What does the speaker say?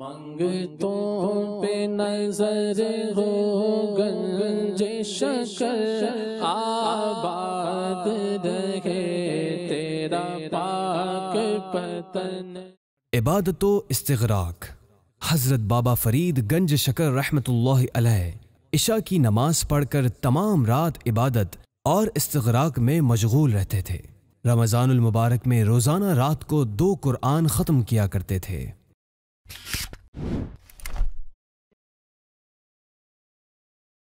मंगतों पे नजर हो गंज शकर आबाद रहे तेरा पाक पतन इबादत इस्तराक हज़रत बाबा फरीद गंज शकर रहमतुल्लाह अलैह इशा की नमाज पढ़कर तमाम रात इबादत और इस्तराक में मशगूल रहते थे रमज़ानुल मुबारक में रोज़ाना रात को दो कुरान ख़त्म किया करते थे